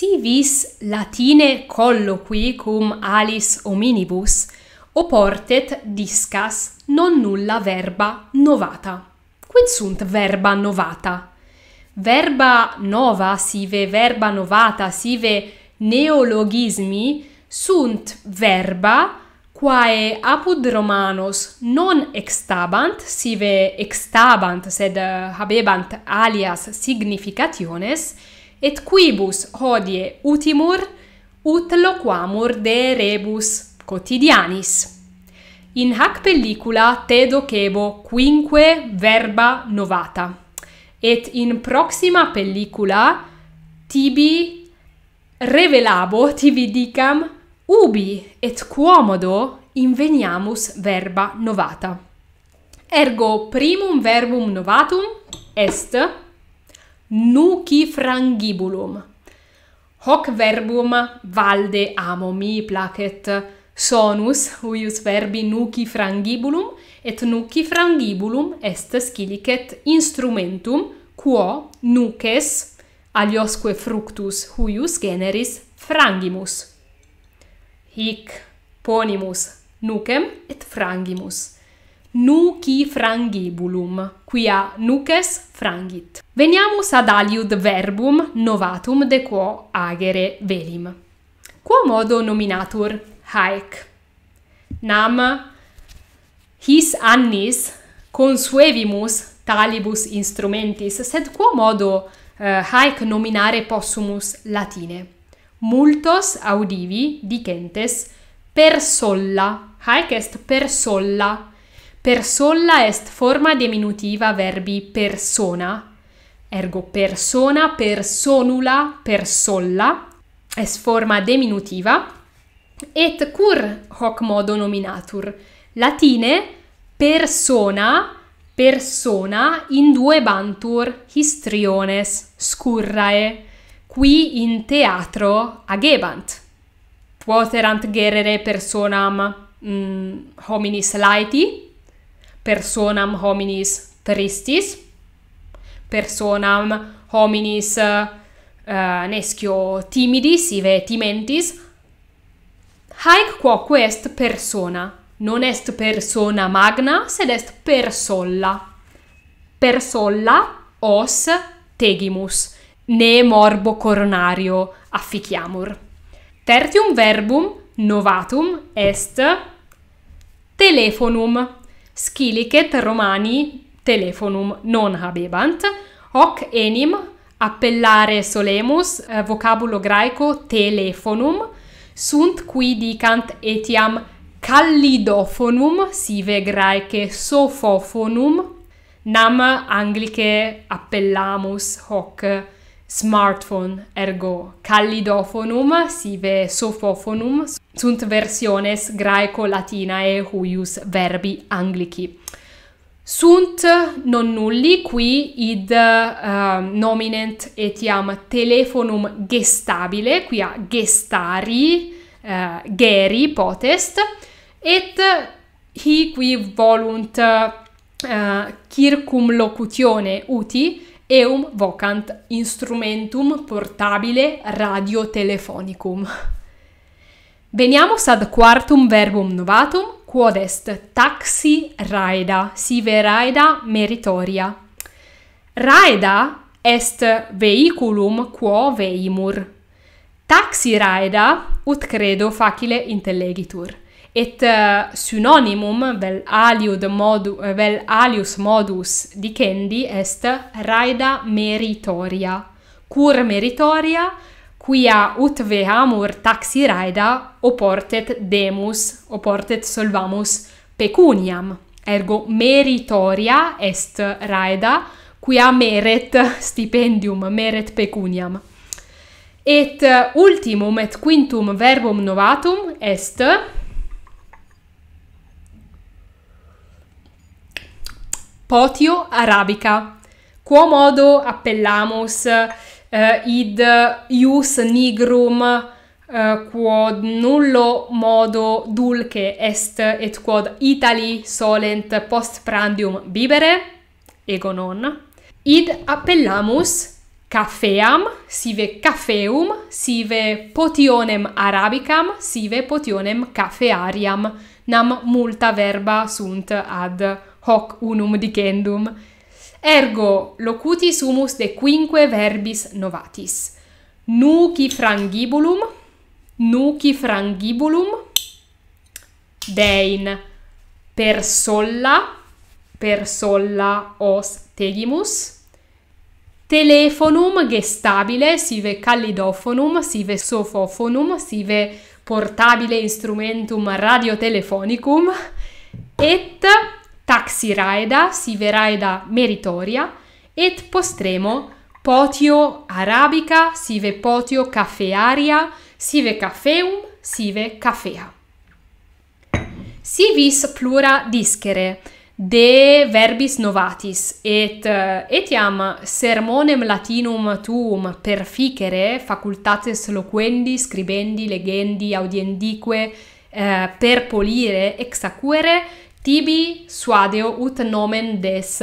Si vis latine colloqui cum alis hominibus oportet discas non nulla verba novata. Quid sunt verba novata? Verba nova sive verba novata sive neologismi sunt verba quae apud romanos non extabant sive extabant sed habebant alias significationes et quibus hodie utimur ut loquamur de rebus cotidianis in hac pellicula te docebo quinque verba novata et in proxima pellicula tibi revelabo tibi dicam ubi et quomodo inveniamus verba novata ergo primum verbum novatum est nuci frangibulum. Hoc verbum valde amo mi placet sonus huius verbi nuci frangibulum et nuci frangibulum est scilicet instrumentum quo nuces aliosque fructus huius generis frangimus. Hic ponimus nucem et frangimus nuci frangibulum, quia nuces frangit. Veniamus ad aliud verbum novatum de quo agere velim. Quo modo nominatur haec? Nam his annis consuevimus talibus instrumentis, sed quo modo uh, haec nominare possumus latine? Multos audivi dicentes per solla, haec est per solla Persolla est forma diminutiva verbi persona. Ergo persona, personula, persolla est forma diminutiva. Et cur hoc modo nominatur? Latine persona, persona in due bantur histriones scurrae qui in teatro agebant. Quoterant gerere personam mm, hominis laeti, Personam hominis tristis, personam hominis, eh, eh, nescio, timidis, ive, timentis. Haec quoque est persona. Non est persona magna, sed est persolla. Persolla os tegimus, ne morbo coronario afficiamur. Tertium verbum, novatum, est telefonum scilicet romani telefonum non habebant hoc enim appellare solemus eh, vocabulo graeco telefonum sunt qui dicant etiam callidophonum sive graece sophophonum nam anglice appellamus hoc smartphone ergo callidophonum sive sophophonum sunt versiones graeco latinae huius verbi anglici. Sunt non nulli qui id uh, nominent etiam telefonum gestabile, quia gestari, uh, geri potest, et hi qui volunt uh, eh, circum locutione uti, eum vocant instrumentum portabile radiotelefonicum. telefonicum. Veniamus ad quartum verbum novatum, quod est taxi raida, sive raida meritoria. Raida est vehiculum quo veimur. Taxi raida ut credo facile intellegitur. Et uh, eh, synonymum vel aliud modu eh, vel alius modus dicendi est raida meritoria. Cur meritoria quia ut vehamur taxi raida oportet demus oportet solvamus pecuniam ergo meritoria est raida quia meret stipendium meret pecuniam et ultimum et quintum verbum novatum est potio arabica quo modo appellamus uh, id ius nigrum uh, quod nullo modo dulce est et quod itali solent post prandium bibere ego non id appellamus caffeam sive caffeum sive potionem arabicam sive potionem caffeariam nam multa verba sunt ad hoc unum dicendum Ergo locutis humus de quinque verbis novatis. Nuci frangibulum, nuci frangibulum, dein per solla, per solla os tegimus, telefonum gestabile, sive callidofonum, sive sofofonum, sive portabile instrumentum radiotelefonicum, et taxi raeda si veraeda meritoria et postremo potio arabica sive potio cafearia sive cafeum sive cafea sivis plura discere de verbis novatis et eh, etiam sermonem latinum tuum perficere facultates loquendi scribendi legendi audiendique eh, per polire exacuere tibi suadeo ut nomen des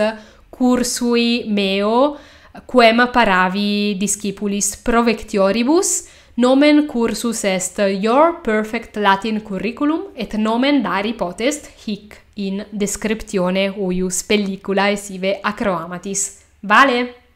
cursui meo quem paravi discipulis provectioribus nomen cursus est your perfect latin curriculum et nomen dari potest hic in descriptione huius pelliculae sive acroamatis vale